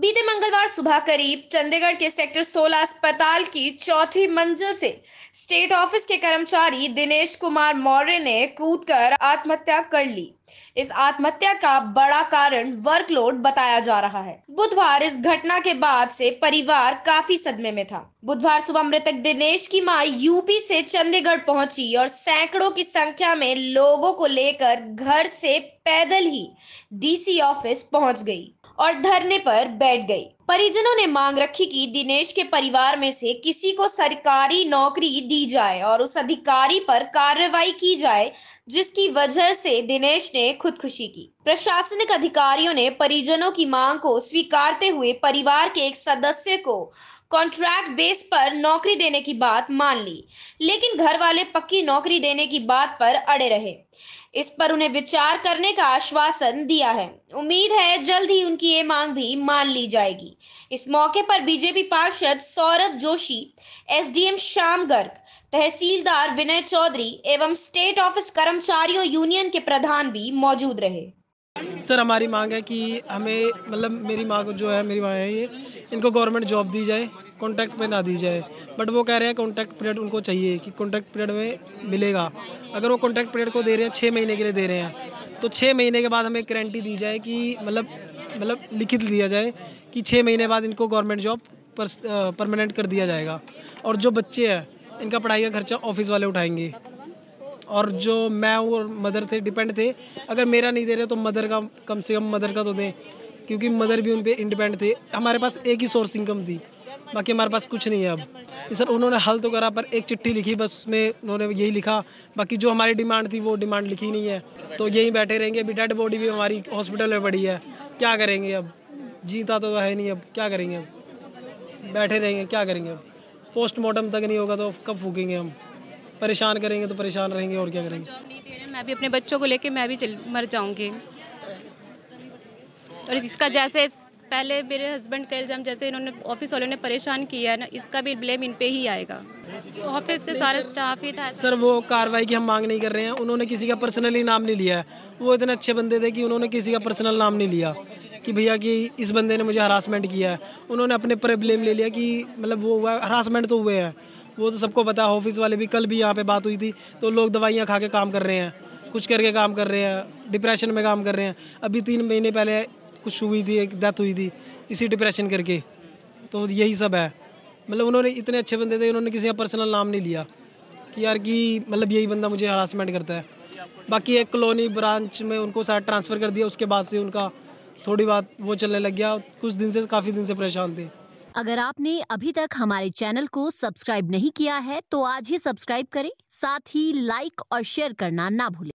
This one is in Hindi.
बीते मंगलवार सुबह करीब चंडीगढ़ के सेक्टर 16 अस्पताल की चौथी मंजिल से स्टेट ऑफिस के कर्मचारी दिनेश कुमार मौर्य ने कूदकर आत्महत्या कर ली इस आत्महत्या का बड़ा कारण वर्कलोड बताया जा रहा है बुधवार इस घटना के बाद से परिवार काफी सदमे में था बुधवार सुबह मृतक दिनेश की मां यूपी से चंडीगढ़ पहुंची और सैकड़ों की संख्या में लोगों को लेकर घर से पैदल ही डीसी ऑफिस पहुंच गई और धरने पर बैठ गई परिजनों ने मांग रखी कि दिनेश के परिवार में से किसी को सरकारी नौकरी दी जाए और उस अधिकारी पर कार्रवाई की जाए जिसकी वजह से दिनेश ने खुदकुशी की प्रशासनिक अधिकारियों ने परिजनों की मांग को स्वीकारते हुए परिवार के एक सदस्य को कॉन्ट्रैक्ट बेस पर नौकरी देने की बात मान ली लेकिन घर वाले पक्की नौकरी देने की बात पर अड़े रहे इस पर उन्हें विचार करने का आश्वासन दिया है उम्मीद है जल्द ही उनकी ये मांग भी मान ली जाएगी इस मौके पर बीजेपी पार्षद सौरभ जोशी एसडीएम श्याम गर्ग तहसीलदार विनय चौधरी एवं स्टेट ऑफिस कर्मचारियों यूनियन के प्रधान भी मौजूद रहे सर हमारी मांग है कि हमें मतलब मेरी माँ को जो है मेरी माँ है ये इनको गवर्नमेंट जॉब दी जाए कॉन्ट्रैक्ट पे ना दी जाए बट वो कह रहे हैं कॉन्ट्रैक्ट पीरियड उनको चाहिए कि कॉन्ट्रैक्ट पीरियड में मिलेगा अगर वो कॉन्ट्रैक्ट पीरियड को दे रहे हैं छः महीने के लिए दे रहे हैं तो छः महीने के बाद हमें गारंटी दी जाए कि मतलब मतलब लिखित दिया जाए कि छः महीने बाद इनको गवर्नमेंट जॉब परमानेंट कर दिया जाएगा और जो बच्चे हैं इनका पढ़ाई का खर्चा ऑफिस वाले उठाएंगे और जो मैं और मदर थे डिपेंड थे अगर मेरा नहीं दे रहे तो मदर का कम से कम मदर का तो दें क्योंकि मदर भी उन पर इंडिपेंड थे हमारे पास एक ही सोर्स इनकम थी बाकी हमारे पास कुछ नहीं है अब सर उन्होंने हल तो करा पर एक चिट्ठी लिखी बस उसमें उन्होंने यही लिखा बाकी जो हमारी डिमांड थी वो डिमांड लिखी नहीं है तो यहीं बैठे रहेंगे अभी डेड बॉडी भी हमारी हॉस्पिटल में पड़ी है क्या करेंगे अब जीता तो है नहीं अब क्या करेंगे अब बैठे रहेंगे क्या करेंगे अब पोस्टमार्टम तक नहीं होगा तो कब फूकेंगे हम परेशान करेंगे तो परेशान रहेंगे और क्या करेंगे मैं भी अपने बच्चों को लेके मैं भी मर जाऊंगी और इसका जैसे पहले मेरे हस्बैंड का इल्ज़ाम जैसे इन्होंने ऑफिस वालों ने परेशान किया है ना इसका भी ब्लेम इन पे ही आएगा ऑफिस तो के सारे स्टाफ ही था सर वो कार्रवाई की हम मांग नहीं कर रहे हैं उन्होंने किसी का पर्सनली नाम नहीं लिया है वो इतने अच्छे बंदे थे कि उन्होंने किसी का पर्सनल नाम नहीं लिया कि भैया कि इस बंदे ने मुझे हरासमेंट किया है उन्होंने अपने पर ब्लेम ले लिया कि मतलब वो हुआ हरासमेंट तो हुए हैं वो तो सबको पता है ऑफिस वाले भी कल भी यहाँ पे बात हुई थी तो लोग दवाइयाँ खा के काम कर रहे हैं कुछ करके काम कर रहे हैं डिप्रेशन में काम कर रहे हैं अभी तीन महीने पहले कुछ हुई थी एक डेथ हुई थी इसी डिप्रेशन करके तो यही सब है मतलब उन्होंने इतने अच्छे बंदे थे उन्होंने किसी का पर्सनल नाम नहीं लिया कि यार कि मतलब यही बंदा मुझे हरासमेंट करता है बाकी एक कॉलोनी ब्रांच में उनको शायद ट्रांसफ़र कर दिया उसके बाद से उनका थोड़ी बात वो चलने लग गया कुछ दिन से काफ़ी दिन से परेशान थे अगर आपने अभी तक हमारे चैनल को सब्सक्राइब नहीं किया है तो आज ही सब्सक्राइब करें साथ ही लाइक और शेयर करना ना भूलें